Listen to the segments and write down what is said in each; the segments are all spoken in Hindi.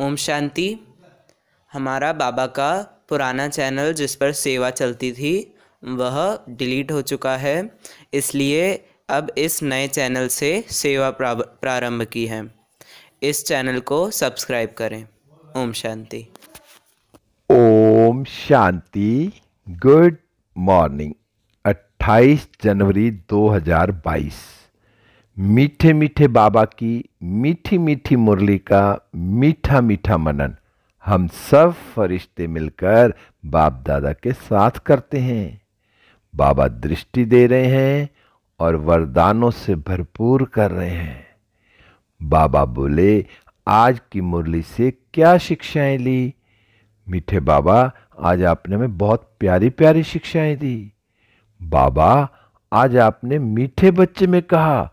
ओम शांति हमारा बाबा का पुराना चैनल जिस पर सेवा चलती थी वह डिलीट हो चुका है इसलिए अब इस नए चैनल से सेवा प्रारंभ की है इस चैनल को सब्सक्राइब करें ओम शांति ओम शांति गुड मॉर्निंग 28 जनवरी 2022 मीठे मीठे बाबा की मीठी मीठी मुरली का मीठा मीठा मनन हम सब फरिश्ते मिलकर बाप दादा के साथ करते हैं बाबा दृष्टि दे रहे हैं और वरदानों से भरपूर कर रहे हैं बाबा बोले आज की मुरली से क्या शिक्षाएं ली मीठे बाबा आज आपने हमें बहुत प्यारी प्यारी शिक्षाएं दी बाबा आज आपने मीठे बच्चे में कहा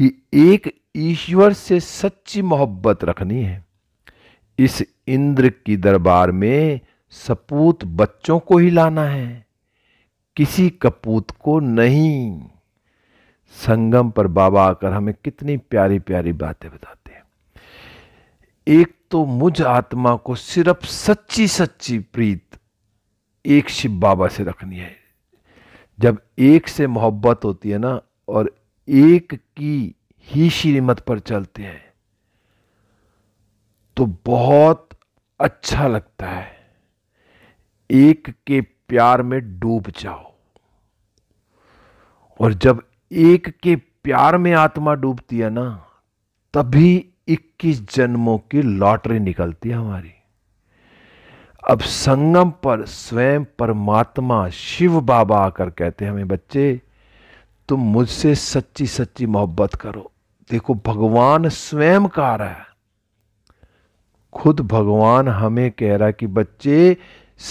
कि एक ईश्वर से सच्ची मोहब्बत रखनी है इस इंद्र की दरबार में सपूत बच्चों को ही लाना है किसी कपूत को नहीं संगम पर बाबा आकर हमें कितनी प्यारी प्यारी बातें बताते हैं एक तो मुझ आत्मा को सिर्फ सच्ची सच्ची प्रीत एक शिव बाबा से रखनी है जब एक से मोहब्बत होती है ना और एक की ही श्रीमत पर चलते हैं तो बहुत अच्छा लगता है एक के प्यार में डूब जाओ और जब एक के प्यार में आत्मा डूबती है ना तभी 21 जन्मों की लॉटरी निकलती है हमारी अब संगम पर स्वयं परमात्मा शिव बाबा आकर कहते हैं हमें बच्चे तुम मुझसे सच्ची सच्ची मोहब्बत करो देखो भगवान स्वयं कह रहा है खुद भगवान हमें कह रहा है कि बच्चे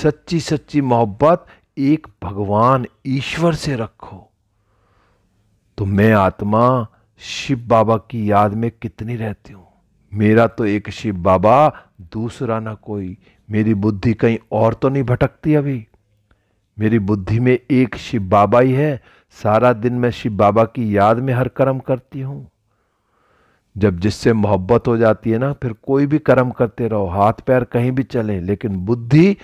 सच्ची सच्ची मोहब्बत एक भगवान ईश्वर से रखो तो मैं आत्मा शिव बाबा की याद में कितनी रहती हूं मेरा तो एक शिव बाबा दूसरा ना कोई मेरी बुद्धि कहीं और तो नहीं भटकती अभी मेरी बुद्धि में एक शिव बाबा ही है सारा दिन मैं शिव बाबा की याद में हर कर्म करती हूँ जब जिससे मोहब्बत हो जाती है ना फिर कोई भी कर्म करते रहो हाथ पैर कहीं भी चले लेकिन बुद्धि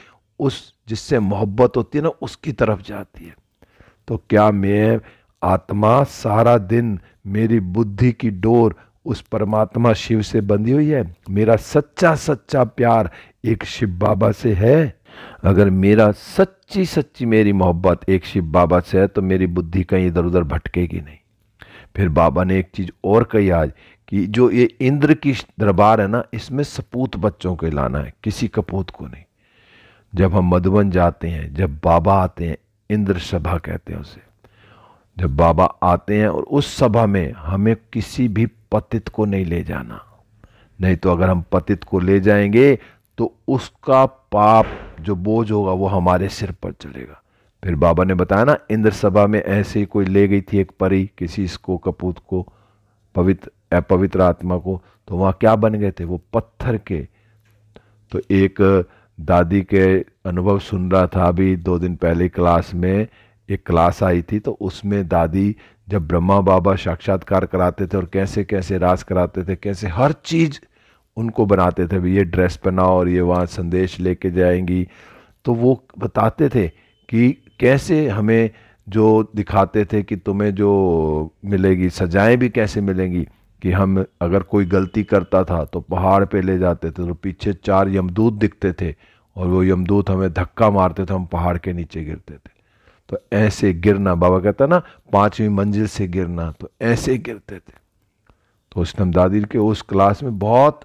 उस जिससे मोहब्बत होती है ना उसकी तरफ जाती है तो क्या मैं आत्मा सारा दिन मेरी बुद्धि की डोर उस परमात्मा शिव से बंधी हुई है मेरा सच्चा सच्चा प्यार एक शिव बाबा से है अगर मेरा सच्ची सच्ची मेरी मोहब्बत एक शिव बाबा से है तो मेरी बुद्धि कहीं इधर उधर भटकेगी नहीं फिर बाबा ने एक चीज़ और कही आज कि जो ये इंद्र की दरबार है ना इसमें सपूत बच्चों को लाना है किसी कपूत को नहीं जब हम मधुबन जाते हैं जब बाबा आते हैं इंद्र सभा कहते हैं उसे जब बाबा आते हैं और उस सभा में हमें किसी भी पतित को नहीं ले जाना नहीं तो अगर हम पतित को ले जाएंगे तो उसका पाप जो बोझ होगा वो हमारे सिर पर चलेगा फिर बाबा ने बताया ना इंद्र सभा में ऐसे ही कोई ले गई थी एक परी किसी इसको कपूत को पवित्र पवित्र आत्मा को तो वहाँ क्या बन गए थे वो पत्थर के तो एक दादी के अनुभव सुन रहा था अभी दो दिन पहले क्लास में एक क्लास आई थी तो उसमें दादी जब ब्रह्मा बाबा साक्षात्कार कराते थे और कैसे कैसे रास कराते थे कैसे हर चीज़ उनको बनाते थे भी ये ड्रेस पहनाओ और ये वहाँ संदेश लेके जाएंगी तो वो बताते थे कि कैसे हमें जो दिखाते थे कि तुम्हें जो मिलेगी सजाएं भी कैसे मिलेंगी कि हम अगर कोई गलती करता था तो पहाड़ पे ले जाते थे तो पीछे चार यमदूत दिखते थे और वो यमदूत हमें धक्का मारते थे हम पहाड़ के नीचे गिरते थे तो ऐसे गिरना बाबा कहता ना पाँचवीं मंजिल से गिरना तो ऐसे गिरते थे तो उसने दादी के उस क्लास में बहुत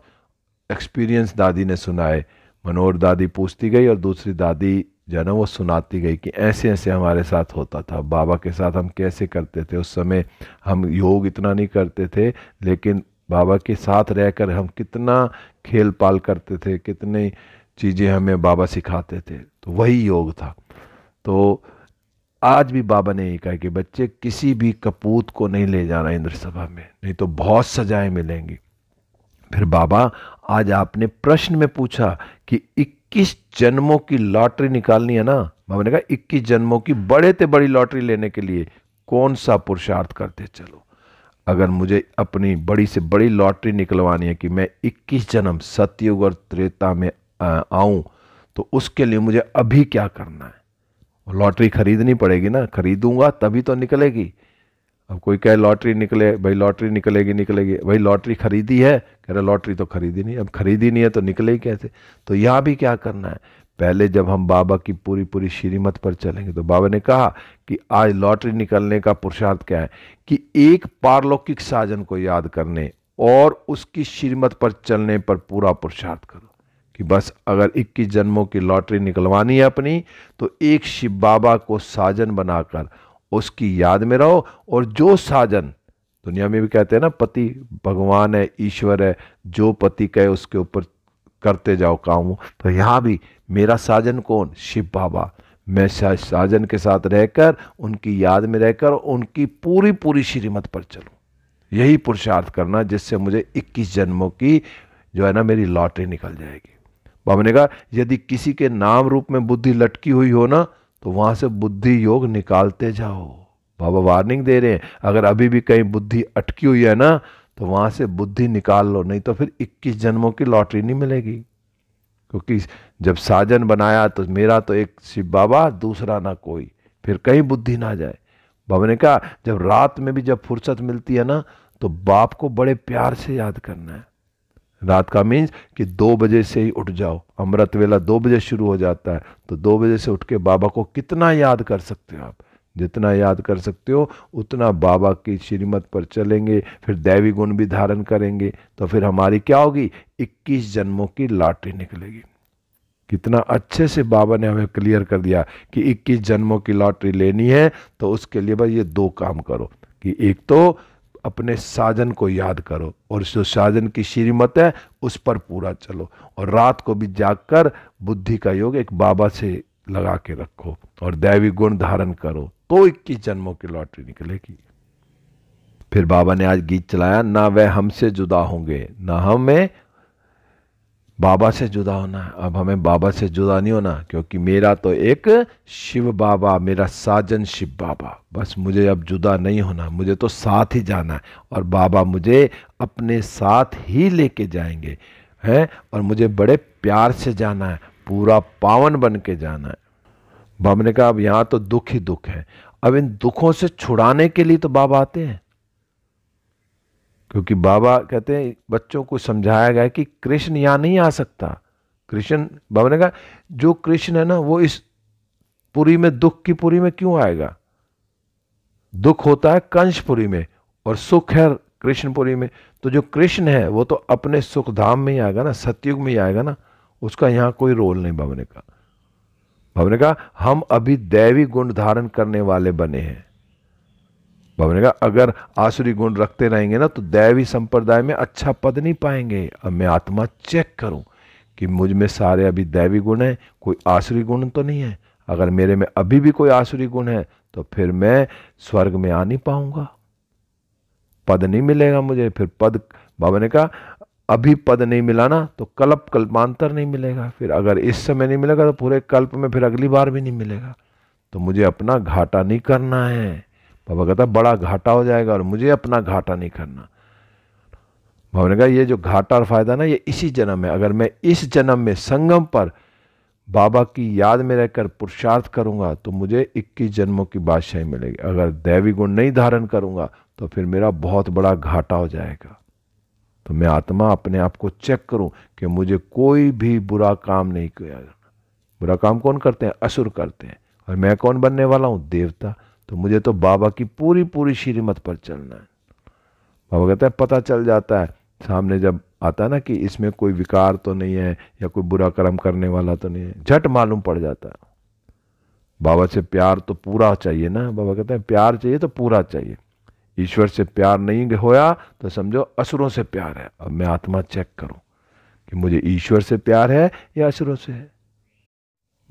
एक्सपीरियंस दादी ने सुनाए मनोहर दादी पूछती गई और दूसरी दादी जो है ना वो सुनाती गई कि ऐसे ऐसे हमारे साथ होता था बाबा के साथ हम कैसे करते थे उस समय हम योग इतना नहीं करते थे लेकिन बाबा के साथ रहकर हम कितना खेल पाल करते थे कितनी चीज़ें हमें बाबा सिखाते थे तो वही योग था तो आज भी बाबा ने यही कहा कि बच्चे किसी भी कपूत को नहीं ले जाना इंद्र सभा में नहीं तो बहुत सजाएं मिलेंगी फिर बाबा आज आपने प्रश्न में पूछा कि 21 जन्मों की लॉटरी निकालनी है ना बाबा ने कहा 21 जन्मों की बड़े से बड़ी लॉटरी लेने के लिए कौन सा पुरुषार्थ करते चलो अगर मुझे अपनी बड़ी से बड़ी लॉटरी निकलवानी है कि मैं 21 जन्म सत्युग और त्रेता में आऊं तो उसके लिए मुझे अभी क्या करना है लॉटरी खरीदनी पड़ेगी ना खरीदूंगा तभी तो निकलेगी अब कोई कहे लॉटरी निकले भाई लॉटरी निकलेगी निकलेगी भाई लॉटरी खरीदी है कह रहे लॉटरी तो खरीदी नहीं अब खरीदी नहीं है तो निकले ही कैसे तो यहाँ भी क्या करना है पहले जब हम बाबा की पूरी पूरी श्रीमत पर चलेंगे तो बाबा ने कहा कि आज लॉटरी निकलने का पुरुषार्थ क्या है कि एक पारलौकिक साजन को याद करने और उसकी श्रीमत पर चलने पर पूरा पुरुषार्थ करो कि बस अगर 21 जन्मों की लॉटरी निकलवानी है अपनी तो एक शिव बाबा को साजन बनाकर उसकी याद में रहो और जो साजन दुनिया में भी कहते हैं ना पति भगवान है ईश्वर है जो पति कहे उसके ऊपर करते जाओ काम तो यहाँ भी मेरा साजन कौन शिव बाबा मैं साजन के साथ रहकर उनकी याद में रहकर उनकी पूरी पूरी श्रीमत पर चलूँ यही पुरुषार्थ करना जिससे मुझे 21 जन्मों की जो है ना मेरी लॉटरी निकल जाएगी बाबा ने कहा यदि किसी के नाम रूप में बुद्धि लटकी हुई हो ना तो वहां से बुद्धि योग निकालते जाओ बाबा वार्निंग दे रहे हैं अगर अभी भी कहीं बुद्धि अटकी हुई है ना तो वहां से बुद्धि निकाल लो नहीं तो फिर 21 जन्मों की लॉटरी नहीं मिलेगी क्योंकि जब साजन बनाया तो मेरा तो एक शिव बाबा दूसरा ना कोई फिर कहीं बुद्धि ना जाए बाबा ने कहा जब रात में भी जब फुर्सत मिलती है ना तो बाप को बड़े प्यार से याद करना है रात का मीन्स कि दो बजे से ही उठ जाओ अमृत वेला दो बजे शुरू हो जाता है तो दो बजे से उठ के बाबा को कितना याद कर सकते हो आप जितना याद कर सकते हो उतना बाबा की श्रीमत पर चलेंगे फिर दैवी गुण भी धारण करेंगे तो फिर हमारी क्या होगी 21 जन्मों की लॉटरी निकलेगी कितना अच्छे से बाबा ने हमें क्लियर कर दिया कि 21 जन्मों की लॉटरी लेनी है तो उसके लिए भाई ये दो काम करो कि एक तो अपने साजन को याद करो और जो साजन की श्रीमत है उस पर पूरा चलो और रात को भी जागकर बुद्धि का योग एक बाबा से लगा के रखो और दैवी गुण धारण करो तो इक्कीस जन्मों की लॉटरी निकलेगी फिर बाबा ने आज गीत चलाया ना वह हमसे जुदा होंगे ना हमें बाबा से जुदा होना है अब हमें बाबा से जुदा नहीं होना क्योंकि मेरा तो एक शिव बाबा मेरा साजन शिव बाबा बस मुझे अब जुदा नहीं होना मुझे तो साथ ही जाना है और बाबा मुझे अपने साथ ही लेके जाएंगे हैं और मुझे बड़े प्यार से जाना है पूरा पावन बन के जाना है बाबा ने कहा अब यहाँ तो दुख ही दुख है अब इन दुखों से छुड़ाने के लिए तो बाबा आते हैं क्योंकि बाबा कहते हैं बच्चों को समझाया गया कि कृष्ण यहाँ नहीं आ सकता कृष्ण बाबा ने कहा जो कृष्ण है ना वो इस पुरी में दुख की पुरी में क्यों आएगा दुख होता है कंशपुरी में और सुख है कृष्णपुरी में तो जो कृष्ण है वो तो अपने सुख धाम में ही आएगा ना सतयुग में ही आएगा ना उसका यहाँ कोई रोल नहीं ने कहा बाबा ने कहा हम अभी दैवी गुण धारण करने वाले बने हैं बाबा ने कहा अगर आसुरी गुण रखते रहेंगे ना तो दैवी संप्रदाय में अच्छा पद नहीं पाएंगे अब मैं आत्मा चेक करूं कि मुझ में सारे अभी दैवी गुण हैं कोई आसुरी गुण तो नहीं है अगर मेरे में अभी भी कोई आसुरी गुण है तो फिर मैं स्वर्ग में आ नहीं पाऊंगा पद नहीं मिलेगा मुझे फिर पद बाबा ने कहा अभी पद नहीं मिला ना तो कल्प कल्पांतर नहीं मिलेगा फिर अगर इस समय नहीं मिलेगा तो पूरे कल्प में फिर अगली बार भी नहीं मिलेगा तो मुझे अपना घाटा नहीं करना है बाबा कहता बड़ा घाटा हो जाएगा और मुझे अपना घाटा नहीं करना बाबा ने कहा ये जो घाटा और फायदा ना ये इसी जन्म में अगर मैं इस जन्म में संगम पर बाबा की याद में रहकर पुरुषार्थ करूंगा तो मुझे 21 जन्मों की बादशाही मिलेगी अगर दैवी गुण नहीं धारण करूंगा तो फिर मेरा बहुत बड़ा घाटा हो जाएगा तो मैं आत्मा अपने आप को चेक करूं कि मुझे कोई भी बुरा काम नहीं किया बुरा काम कौन करते हैं असुर करते हैं और मैं कौन बनने वाला हूं देवता तो मुझे तो बाबा की पूरी पूरी श्रीमत पर चलना है बाबा कहता है पता चल जाता है सामने जब आता है ना कि इसमें कोई विकार तो नहीं है या कोई बुरा कर्म करने वाला तो नहीं है झट मालूम पड़ जाता है बाबा से प्यार तो पूरा चाहिए ना बाबा कहते हैं प्यार चाहिए तो पूरा चाहिए ईश्वर से प्यार नहीं होया तो समझो असुरों से प्यार है अब मैं आत्मा चेक करूं कि मुझे ईश्वर से प्यार है या असुरों से है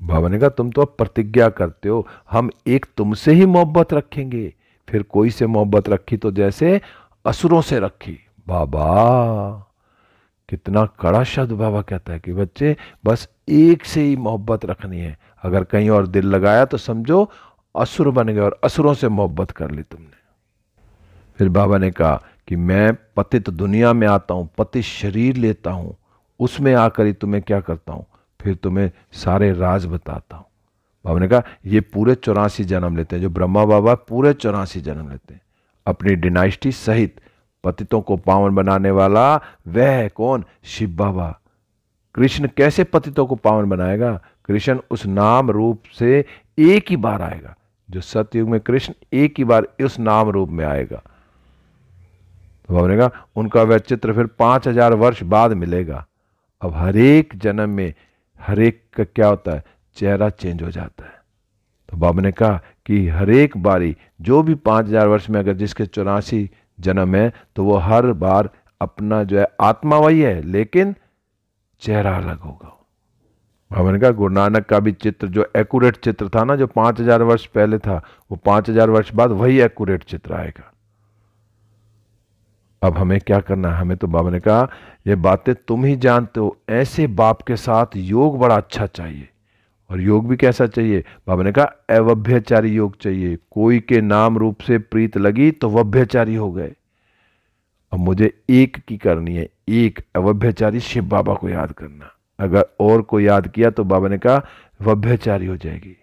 बाबा ने कहा तुम तो अब प्रतिज्ञा करते हो हम एक तुमसे ही मोहब्बत रखेंगे फिर कोई से मोहब्बत रखी तो जैसे असुरों से रखी बाबा कितना कड़ा शब्द बाबा कहता है कि बच्चे बस एक से ही मोहब्बत रखनी है अगर कहीं और दिल लगाया तो समझो असुर बन गए और असुरों से मोहब्बत कर ली तुमने फिर बाबा ने कहा कि मैं पतित दुनिया में आता हूं पतित शरीर लेता हूं उसमें आकर ही तुम्हें क्या करता हूं फिर तुम्हें सारे राज बताता हूं बाबा ने कहा ये पूरे चौरासी जन्म लेते हैं जो ब्रह्मा बाबा पूरे चौरासी जन्म लेते हैं अपनी डिनाइस्टी सहित पतितों को पावन बनाने वाला वह कौन शिव बाबा कृष्ण कैसे पतितों को पावन बनाएगा कृष्ण उस नाम रूप से एक ही बार आएगा जो सतयुग में कृष्ण एक ही बार उस नाम रूप में आएगा तो बाबा ने कहा उनका वह चित्र फिर पांच हजार वर्ष बाद मिलेगा अब हरेक जन्म में हर एक का क्या होता है चेहरा चेंज हो जाता है तो बाबा ने कहा कि हर एक बारी जो भी पाँच हजार वर्ष में अगर जिसके चौरासी जन्म है तो वो हर बार अपना जो है आत्मा वही है लेकिन चेहरा अलग होगा बाबा ने कहा गुरु नानक का भी चित्र जो एक्यूरेट चित्र था ना जो पाँच हजार वर्ष पहले था वो पाँच हजार वर्ष बाद वही एक्यूरेट चित्र आएगा अब हमें क्या करना है हमें तो बाबा ने कहा ये बातें तुम ही जानते हो ऐसे बाप के साथ योग बड़ा अच्छा चाहिए और योग भी कैसा चाहिए बाबा ने कहा अवभ्यचारी योग चाहिए कोई के नाम रूप से प्रीत लगी तो वभ्यचारी हो गए अब मुझे एक की करनी है एक अवभ्यचारी शिव बाबा को याद करना अगर और को याद किया तो बाबा ने कहा वभ्यचारी हो जाएगी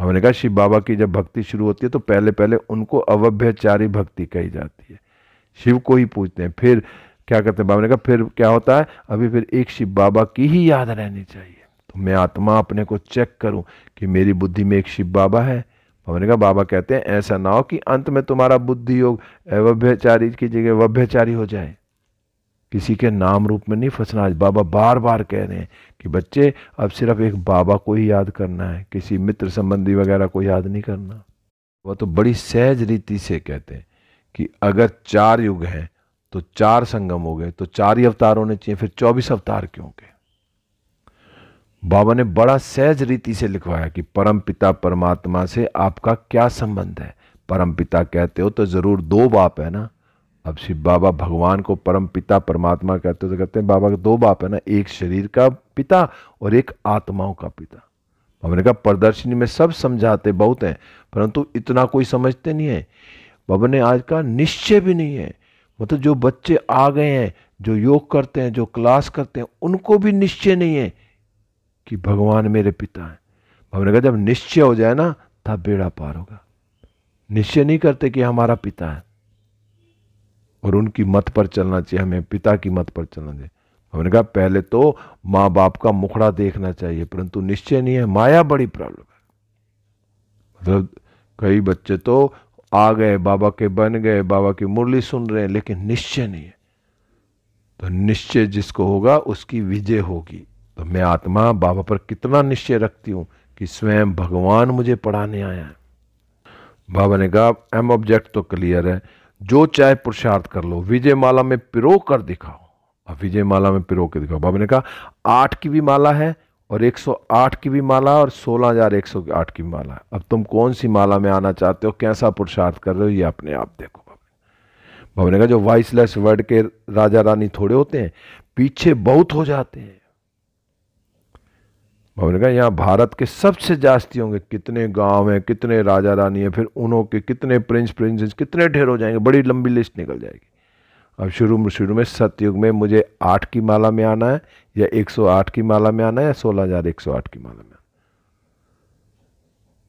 बाबा ने कहा शिव बाबा की जब भक्ति शुरू होती है तो पहले पहले उनको अवभ्यचारी भक्ति कही जाती है शिव को ही पूजते हैं फिर क्या करते हैं बाबा ने कहा फिर क्या होता है अभी फिर एक शिव बाबा की ही याद रहनी चाहिए तो मैं आत्मा अपने को चेक करूं कि मेरी बुद्धि में एक शिव बाबा है बाबा ने कहा बाबा कहते हैं ऐसा ना हो कि अंत में तुम्हारा बुद्धि योग अवभ्यचारी की जगह वभ्यचारी हो जाए किसी के नाम रूप में नहीं फंसना आज बाबा बार बार कह रहे हैं कि बच्चे अब सिर्फ एक बाबा को ही याद करना है किसी मित्र संबंधी वगैरह को याद नहीं करना वह तो बड़ी सहज रीति से कहते हैं कि अगर चार युग हैं तो चार संगम हो गए तो चार ही अवतार होने चाहिए फिर चौबीस अवतार क्यों गए बाबा ने बड़ा सहज रीति से लिखवाया कि परम पिता परमात्मा से आपका क्या संबंध है परम पिता कहते हो तो ज़रूर दो बाप है ना अब शिव बाबा भगवान को परम पिता परमात्मा कहते हो तो कहते हैं बाबा का दो बाप है ना एक शरीर का पिता और एक आत्माओं का पिता बाबा ने कहा प्रदर्शनी में सब समझाते बहुत हैं परंतु इतना कोई समझते नहीं है बाबा ने आज का निश्चय भी नहीं है मतलब जो बच्चे आ गए हैं जो योग करते हैं जो क्लास करते हैं उनको भी निश्चय नहीं है कि भगवान मेरे पिता हैं बाबा ने कहा जब निश्चय हो जाए ना तब बेड़ा पार होगा निश्चय नहीं करते कि हमारा पिता है और उनकी मत पर चलना चाहिए हमें पिता की मत पर चलना चाहिए हमने कहा पहले तो माँ बाप का मुखड़ा देखना चाहिए परंतु निश्चय नहीं है माया बड़ी प्रॉब्लम है मतलब कई बच्चे तो आ गए बाबा के बन गए बाबा की मुरली सुन रहे हैं लेकिन निश्चय नहीं है तो निश्चय जिसको होगा उसकी विजय होगी तो मैं आत्मा बाबा पर कितना निश्चय रखती हूं कि स्वयं भगवान मुझे पढ़ाने आया है बाबा ने कहा एम ऑब्जेक्ट तो क्लियर है जो चाहे पुरुषार्थ कर लो विजय माला में पिरो कर दिखाओ अब विजय माला में पिरो के दिखाओ बाबा ने कहा आठ की भी माला है और 108 की भी माला और 16108 की माला अब तुम कौन सी माला में आना चाहते हो कैसा पुरुषार्थ कर रहे हो ये अपने आप देखो भवन का जो वाइसलेस वर्ड के राजा रानी थोड़े होते हैं पीछे बहुत हो जाते हैं भवन का यहाँ भारत के सबसे जास्ती होंगे कितने गांव हैं कितने राजा रानी हैं फिर उनों के कितने प्रिंस प्रिंस कितने ढेर हो जाएंगे बड़ी लंबी लिस्ट निकल जाएगी अब शुरू में शुरू में सतयुग में मुझे आठ की माला में आना है या 108 की माला में आना या 16108 की माला में आना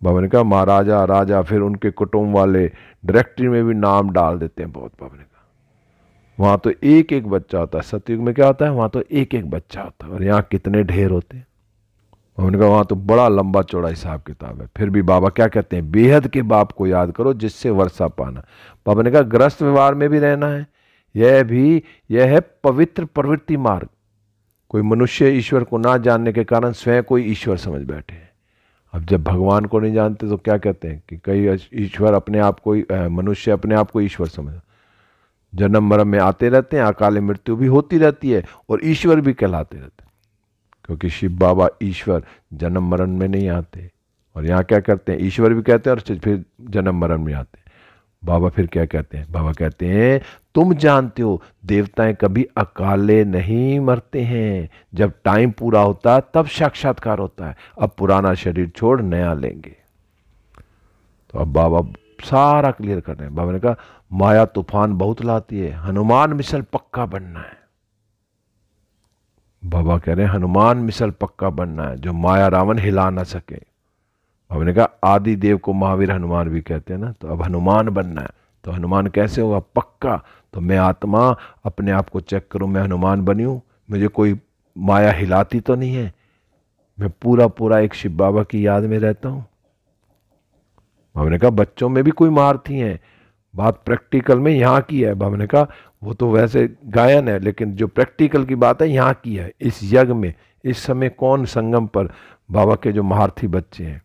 बाबा ने कहा महाराजा राजा फिर उनके कुटुंब वाले डायरेक्टरी में भी नाम डाल देते हैं बहुत भवन का वहां तो एक एक बच्चा होता है सतयुग में क्या होता है वहां तो एक एक बच्चा होता है और यहाँ कितने ढेर होते हैं भवन ने कहा वहाँ तो बड़ा लंबा चौड़ा हिसाब किताब है फिर भी बाबा क्या कहते हैं बेहद के बाप को याद करो जिससे वर्षा पाना भवन ने कहा ग्रस्त व्यवहार में भी रहना है यह भी यह है पवित्र प्रवृत्ति मार्ग कोई मनुष्य ईश्वर को ना जानने के कारण स्वयं कोई ईश्वर समझ बैठे हैं अब जब भगवान को नहीं जानते तो क्या कहते हैं कि कई ईश्वर अपने आप को मनुष्य अपने आप को ईश्वर समझ जन्म मरम में आते रहते हैं अकाल मृत्यु भी होती रहती है और ईश्वर भी कहलाते रहते हैं क्योंकि शिव बाबा ईश्वर जन्म मरण में नहीं आते और यहाँ क्या करते हैं ईश्वर भी कहते हैं और फिर जन्म मरण में आते बाबा फिर क्या कहते हैं बाबा कहते हैं तुम जानते हो देवताएं कभी अकाले नहीं मरते हैं जब टाइम पूरा होता है तब साक्षात्कार होता है अब पुराना शरीर छोड़ नया लेंगे तो अब बाबा सारा क्लियर कर रहे हैं बाबा ने कहा माया तूफान बहुत लाती है हनुमान मिसल पक्का बनना है बाबा कह रहे हैं हनुमान मिसल पक्का बनना है जो माया रावण हिला ना सके हमने कहा आदि देव को महावीर हनुमान भी कहते हैं ना तो अब हनुमान बनना है तो हनुमान कैसे होगा पक्का तो मैं आत्मा अपने आप को चेक करूं मैं हनुमान बनी मुझे कोई माया हिलाती तो नहीं है मैं पूरा पूरा एक शिव बाबा की याद में रहता हूँ हमने कहा बच्चों में भी कोई महारथी हैं बात प्रैक्टिकल में यहाँ की है हमने कहा वो तो वैसे गायन है लेकिन जो प्रैक्टिकल की बात है यहाँ की है इस यज्ञ में इस समय कौन संगम पर बाबा के जो महारथी बच्चे हैं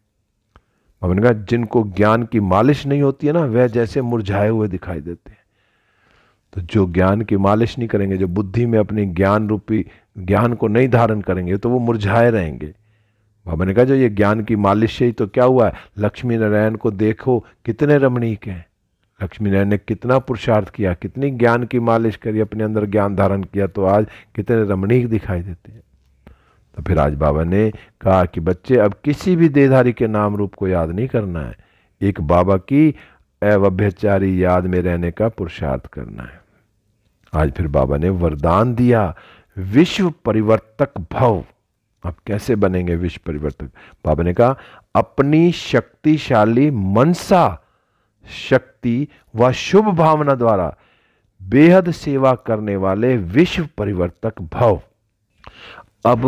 और मैंने कहा जिनको ज्ञान की मालिश नहीं होती है ना वह जैसे मुरझाए हुए दिखाई देते हैं तो जो ज्ञान की मालिश नहीं करेंगे जो बुद्धि में अपने ज्ञान रूपी ज्ञान को नहीं धारण करेंगे तो वो मुरझाए रहेंगे बाबा ने कहा जो ये ज्ञान की मालिश है ही तो क्या हुआ है लक्ष्मी नारायण को देखो कितने रमणीक हैं लक्ष्मी नारायण ने कितना पुरुषार्थ किया कितनी ज्ञान की मालिश करी अपने अंदर ज्ञान धारण किया तो आज कितने रमणीक दिखाई देते हैं तो फिर आज बाबा ने कहा कि बच्चे अब किसी भी देधारी के नाम रूप को याद नहीं करना है एक बाबा की अवभ्यचारी याद में रहने का पुरुषार्थ करना है आज फिर बाबा ने वरदान दिया विश्व परिवर्तक भव आप कैसे बनेंगे विश्व परिवर्तक बाबा ने कहा अपनी शक्तिशाली मनसा शक्ति व शुभ भावना द्वारा बेहद सेवा करने वाले विश्व परिवर्तक भव अब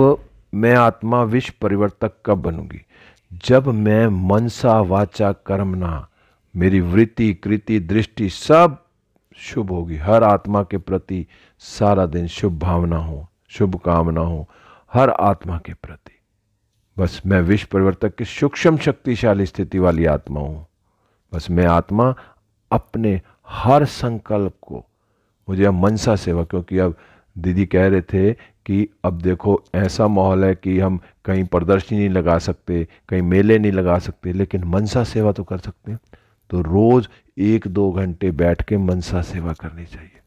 मैं आत्मा विश्व परिवर्तक कब बनूंगी जब मैं मनसा वाचा ना मेरी वृत्ति कृति दृष्टि सब शुभ होगी हर आत्मा के प्रति सारा दिन शुभ भावना हो शुभ कामना हो हर आत्मा के प्रति बस मैं विश्व परिवर्तक की सूक्ष्म शक्तिशाली स्थिति वाली आत्मा हूं बस मैं आत्मा अपने हर संकल्प को मुझे अब मनसा सेवा क्योंकि अब दीदी कह रहे थे कि अब देखो ऐसा माहौल है कि हम कहीं प्रदर्शनी नहीं लगा सकते कहीं मेले नहीं लगा सकते लेकिन मनसा सेवा तो कर सकते हैं तो रोज़ एक दो घंटे बैठ के मनसा सेवा करनी चाहिए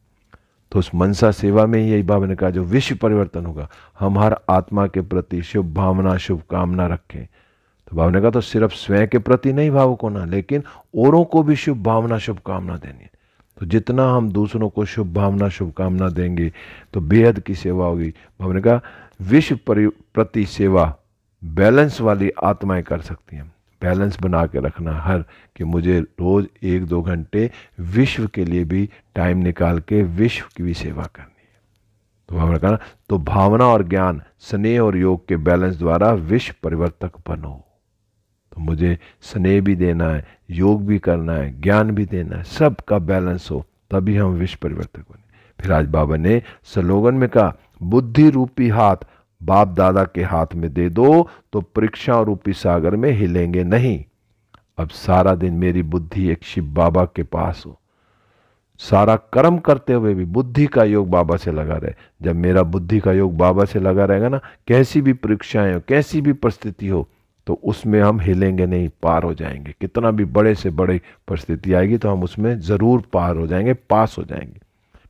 तो उस मनसा सेवा में यही बाबा ने कहा जो विश्व परिवर्तन होगा हम हर आत्मा के प्रति शुभ भावना शुभकामना रखें तो बाबा ने कहा तो सिर्फ स्वयं के प्रति नहीं भावुक होना लेकिन औरों को भी शुभ भावना शुभकामना देनी है तो जितना हम दूसरों को शुभ भावना शुभकामना देंगे तो बेहद की सेवा होगी हमने कहा विश्व प्रति सेवा बैलेंस वाली आत्माएं कर सकती हैं बैलेंस बना के रखना हर कि मुझे रोज़ एक दो घंटे विश्व के लिए भी टाइम निकाल के विश्व की भी सेवा करनी है तो भावना करना तो भावना और ज्ञान स्नेह और योग के बैलेंस द्वारा विश्व परिवर्तक बनो तो मुझे स्नेह भी देना है योग भी करना है ज्ञान भी देना है सब का बैलेंस हो तभी हम विश्व परिवर्तक बने फिर आज बाबा ने स्लोगन में कहा बुद्धि रूपी हाथ बाप दादा के हाथ में दे दो तो परीक्षा रूपी सागर में हिलेंगे नहीं अब सारा दिन मेरी बुद्धि एक शिव बाबा के पास हो सारा कर्म करते हुए भी बुद्धि का योग बाबा से लगा रहे जब मेरा बुद्धि का योग बाबा से लगा रहेगा ना कैसी भी परीक्षाएं हो कैसी भी परिस्थिति हो तो उसमें हम हिलेंगे नहीं पार हो जाएंगे कितना भी बड़े से बड़े परिस्थिति आएगी तो हम उसमें ज़रूर पार हो जाएंगे पास हो जाएंगे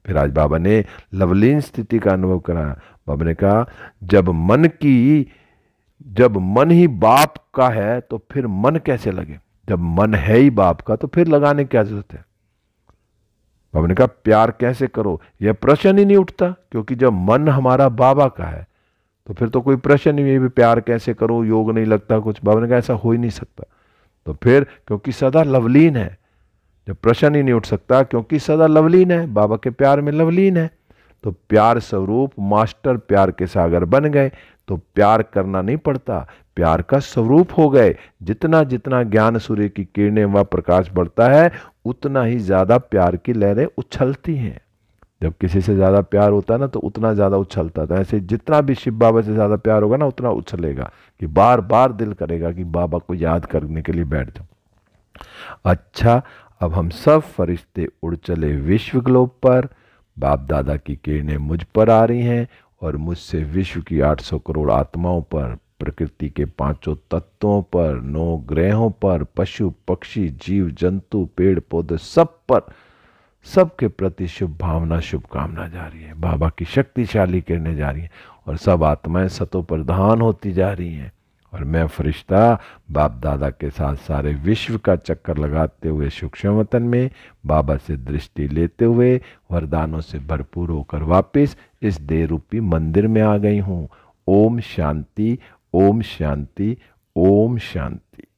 फिर आज बाबा ने लवलीन स्थिति का अनुभव कराया बाबा ने कहा जब मन की जब मन ही बाप का है तो फिर मन कैसे लगे जब मन है ही बाप का तो फिर लगाने क्या जरूरत है बाबा ने कहा प्यार कैसे करो यह प्रश्न ही नहीं उठता क्योंकि जब मन हमारा बाबा का है तो फिर तो कोई प्रश्न नहीं है प्यार कैसे करो योग नहीं लगता कुछ बाबा ने कहा ऐसा हो ही नहीं सकता तो फिर क्योंकि सदा लवलीन है जब प्रश्न ही नहीं उठ सकता क्योंकि सदा लवलीन है बाबा के प्यार में लवलीन है तो प्यार स्वरूप मास्टर प्यार के सागर बन गए तो प्यार करना नहीं पड़ता प्यार का स्वरूप हो गए जितना जितना ज्ञान सूर्य की किरणें व प्रकाश बढ़ता है उतना ही ज़्यादा प्यार की लहरें उछलती हैं जब किसी से ज़्यादा प्यार होता है ना तो उतना ज़्यादा उछलता था ऐसे जितना भी शिव बाबा से ज़्यादा प्यार होगा ना उतना उछलेगा कि बार बार दिल करेगा कि बाबा को याद करने के लिए बैठ जाओ अच्छा अब हम सब फरिश्ते उड़ चले विश्व ग्लोब पर बाप दादा की किरणें मुझ पर आ रही हैं और मुझसे विश्व की 800 करोड़ आत्माओं पर प्रकृति के पांचों तत्वों पर नौ ग्रहों पर पशु पक्षी जीव जंतु पेड़ पौधे सब पर सबके प्रति शुभ भावना शुभकामना जा रही है बाबा की शक्तिशाली करने जा रही हैं और सब आत्माएं सतो प्रधान होती जा रही हैं और मैं फरिश्ता बाप दादा के साथ सारे विश्व का चक्कर लगाते हुए सूक्ष्म वतन में बाबा से दृष्टि लेते हुए वरदानों से भरपूर होकर वापस इस देरूपी मंदिर में आ गई हूँ ओम शांति ओम शांति ओम शांति